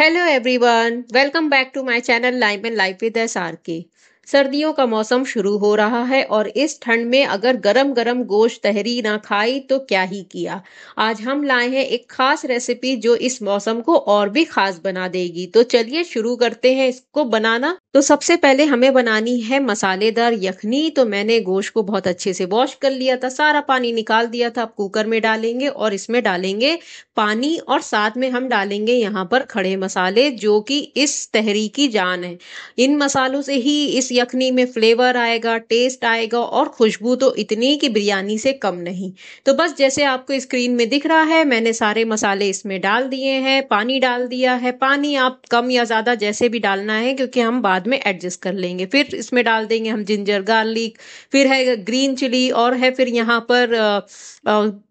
hello everyone welcome back to my channel live and live with S R K सर्दियों का मौसम शुरू हो रहा है और इस ठंड में अगर गरम गरम गोश्त तहरी ना खाई तो क्या ही किया आज हम लाए हैं एक खास रेसिपी जो इस मौसम को और भी खास बना देगी तो चलिए शुरू करते हैं इसको बनाना तो सबसे पहले हमें बनानी है मसालेदार यखनी तो मैंने गोश्त को बहुत अच्छे से वॉश कर लिया था सारा पानी निकाल दिया था अब कुकर में डालेंगे और इसमें डालेंगे पानी और साथ में हम डालेंगे यहाँ पर खड़े मसाले जो कि इस तहरी की जान है इन मसालों से ही इस यखनी में फ्लेवर आएगा टेस्ट आएगा और खुशबू तो इतनी कि बिरयानी से कम नहीं तो बस जैसे आपको स्क्रीन में दिख रहा है मैंने सारे मसाले इसमें डाल दिए हैं पानी डाल दिया है पानी आप कम या ज़्यादा जैसे भी डालना है क्योंकि हम बाद में एडजस्ट कर लेंगे फिर इसमें डाल देंगे हम जिंजर गार्लिक फिर है ग्रीन चिली और है फिर यहाँ पर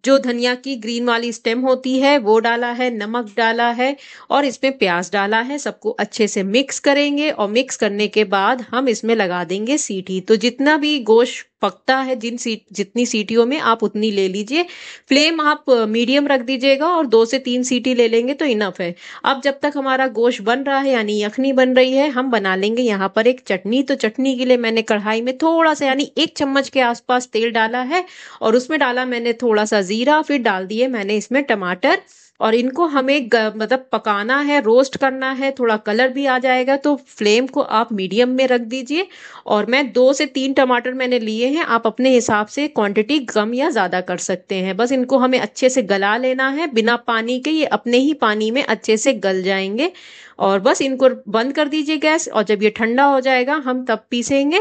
जो धनिया की ग्रीन वाली स्टेम होती है वो डाला है नमक डाला है और इसमें प्याज डाला है सबको अच्छे से मिक्स करेंगे और मिक्स करने के बाद हम इसमें लगा देंगे सीटी तो जितना भी गोश्त पकता है जिन सीट जितनी सीटियों में आप उतनी ले लीजिए फ्लेम आप मीडियम रख दीजिएगा और दो से तीन सीटी ले लेंगे तो इनफ है अब जब तक हमारा गोश्त बन रहा है यानी यखनी बन रही है हम बना लेंगे यहाँ पर एक चटनी तो चटनी के लिए मैंने कढ़ाई में थोड़ा सा यानी एक चम्मच के आसपास तेल डाला है और उसमें डाला मैंने थोड़ा सा ज़ीरा फिर डाल दिए मैंने इसमें टमाटर और इनको हमें ग, मतलब पकाना है रोस्ट करना है थोड़ा कलर भी आ जाएगा तो फ्लेम को आप मीडियम में रख दीजिए और मैं दो से तीन टमाटर मैंने लिए हैं आप अपने हिसाब से क्वांटिटी कम या ज़्यादा कर सकते हैं बस इनको हमें अच्छे से गला लेना है बिना पानी के ये अपने ही पानी में अच्छे से गल जाएंगे और बस इनको बंद कर दीजिए गैस और जब ये ठंडा हो जाएगा हम तब पीसेंगे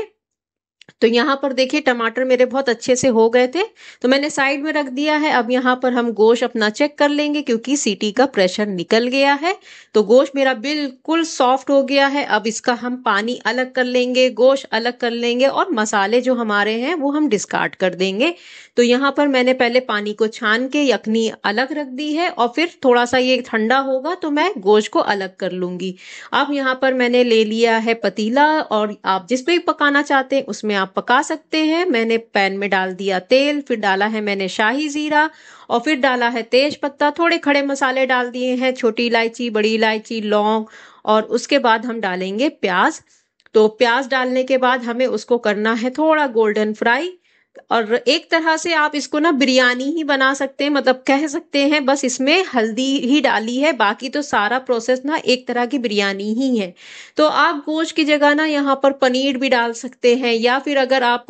तो यहाँ पर देखिए टमाटर मेरे बहुत अच्छे से हो गए थे तो मैंने साइड में रख दिया है अब यहाँ पर हम गोश अपना चेक कर लेंगे क्योंकि सीटी का प्रेशर निकल गया है तो गोश मेरा बिल्कुल सॉफ्ट हो गया है अब इसका हम पानी अलग कर लेंगे गोश अलग कर लेंगे और मसाले जो हमारे हैं वो हम डिस्कार्ड कर देंगे तो यहाँ पर मैंने पहले पानी को छान के यखनी अलग रख दी है और फिर थोड़ा सा ये ठंडा होगा तो मैं गोश को अलग कर लूंगी अब यहाँ पर मैंने ले लिया है पतीला और आप जिस पे पकाना चाहते हैं उसमें में आप पका सकते हैं मैंने पैन में डाल दिया तेल फिर डाला है मैंने शाही ज़ीरा और फिर डाला है तेज पत्ता थोड़े खड़े मसाले डाल दिए हैं छोटी इलायची बड़ी इलायची लौंग और उसके बाद हम डालेंगे प्याज तो प्याज डालने के बाद हमें उसको करना है थोड़ा गोल्डन फ्राई और एक तरह से आप इसको ना बिरयानी ही बना सकते हैं मतलब कह सकते हैं बस इसमें हल्दी ही डाली है बाकी तो सारा प्रोसेस ना एक तरह की बिरयानी ही है तो आप गोश की जगह ना यहाँ पर पनीर भी डाल सकते हैं या फिर अगर आप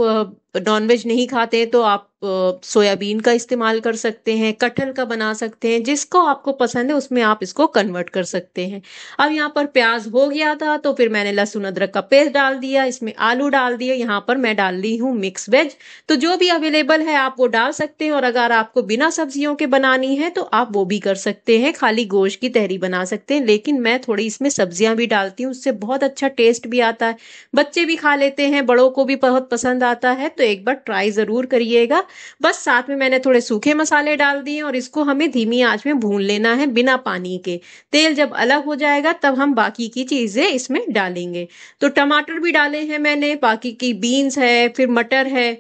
नॉनवेज नहीं खाते हैं तो आप सोयाबीन का इस्तेमाल कर सकते हैं कटहल का बना सकते हैं जिसको आपको पसंद है उसमें आप इसको कन्वर्ट कर सकते हैं अब यहाँ पर प्याज हो गया था तो फिर मैंने लहसुन अदरक का पेस्ट डाल दिया इसमें आलू डाल दिया यहाँ पर मैं डाल दी हूँ मिक्स वेज तो जो भी अवेलेबल है आप वो डाल सकते हैं और अगर आपको बिना सब्जियों के बनानी है तो आप वो भी कर सकते हैं खाली गोश्त की तहरी बना सकते हैं लेकिन मैं थोड़ी इसमें सब्जियां भी डालती हूँ उससे बहुत अच्छा टेस्ट भी आता है बच्चे भी खा लेते हैं बड़ों को भी बहुत पसंद आता है तो एक बार ट्राई ज़रूर करिएगा बस साथ में मैंने थोड़े सूखे मसाले डाल दिए और इसको हमें धीमी आंच में भून लेना है बिना पानी के तेल जब अलग हो जाएगा तब हम बाकी की चीज़ें इसमें डालेंगे तो टमाटर भी डाले हैं मैंने बाकी की बीन्स है फिर मटर है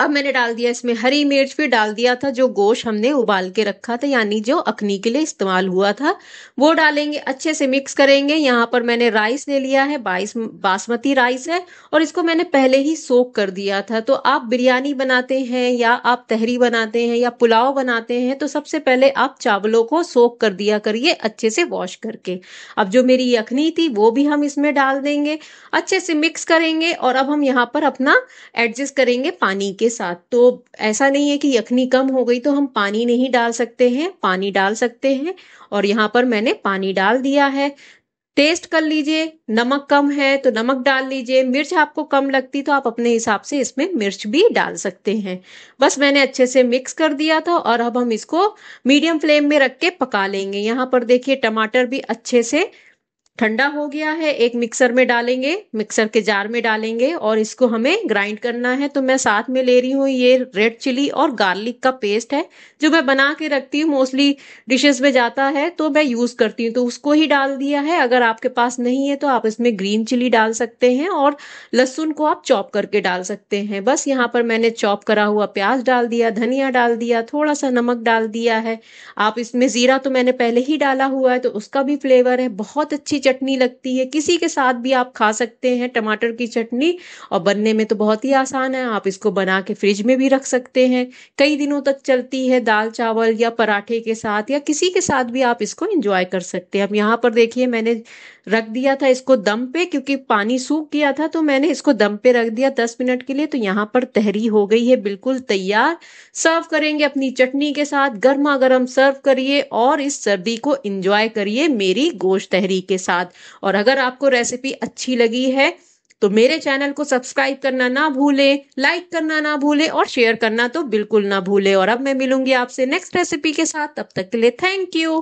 अब मैंने डाल दिया इसमें हरी मिर्च भी डाल दिया था जो गोश्त हमने उबाल के रखा था यानी जो अखनी के लिए इस्तेमाल हुआ था वो डालेंगे अच्छे से मिक्स करेंगे यहाँ पर मैंने राइस ले लिया है बाईस बासमती राइस है और इसको मैंने पहले ही सोक कर दिया था तो आप बिरयानी बनाते हैं या आप तहरी बनाते हैं या पुलाव बनाते हैं तो सबसे पहले आप चावलों को सोक कर दिया करिए अच्छे से वॉश करके अब जो मेरी यखनी थी वो भी हम इसमें डाल देंगे अच्छे से मिक्स करेंगे और अब हम यहाँ पर अपना एडजस्ट करेंगे पानी के के साथ तो ऐसा नहीं है कि यखनी कम हो गई तो हम पानी नहीं डाल सकते हैं पानी डाल सकते हैं और यहाँ पर मैंने पानी डाल दिया है टेस्ट कर लीजिए नमक कम है तो नमक डाल लीजिए मिर्च आपको कम लगती तो आप अपने हिसाब से इसमें मिर्च भी डाल सकते हैं बस मैंने अच्छे से मिक्स कर दिया था और अब हम इसको मीडियम फ्लेम में रख के पका लेंगे यहाँ पर देखिए टमाटर भी अच्छे से ठंडा हो गया है एक मिक्सर में डालेंगे मिक्सर के जार में डालेंगे और इसको हमें ग्राइंड करना है तो मैं साथ में ले रही हूँ ये रेड चिली और गार्लिक का पेस्ट है जो मैं बना के रखती हूँ मोस्टली डिशेस में जाता है तो मैं यूज़ करती हूँ तो उसको ही डाल दिया है अगर आपके पास नहीं है तो आप इसमें ग्रीन चिली डाल सकते हैं और लहसुन को आप चॉप करके डाल सकते हैं बस यहाँ पर मैंने चॉप करा हुआ प्याज डाल दिया धनिया डाल दिया थोड़ा सा नमक डाल दिया है आप इसमें ज़ीरा तो मैंने पहले ही डाला हुआ है तो उसका भी फ्लेवर है बहुत अच्छी चटनी लगती है किसी के साथ भी आप खा सकते हैं टमाटर की चटनी और बनने में तो बहुत ही आसान है आप इसको बना के फ्रिज में भी रख सकते हैं कई दिनों तक चलती है दाल चावल या पराठे के साथ या किसी के साथ भी आप इसको इंजॉय कर सकते हैं अब यहाँ पर देखिए मैंने रख दिया था इसको दम पे क्योंकि पानी सूख गया था तो मैंने इसको दम पे रख दिया दस मिनट के लिए तो यहाँ पर तहरी हो गई है बिल्कुल तैयार सर्व करेंगे अपनी चटनी के साथ गर्मा गर्म सर्व करिए और इस सर्दी को इंजॉय करिए मेरी गोश्त तहरी के साथ साथ और अगर आपको रेसिपी अच्छी लगी है तो मेरे चैनल को सब्सक्राइब करना ना भूले लाइक करना ना भूले और शेयर करना तो बिल्कुल ना भूले और अब मैं मिलूंगी आपसे नेक्स्ट रेसिपी के साथ तब तक के लिए थैंक यू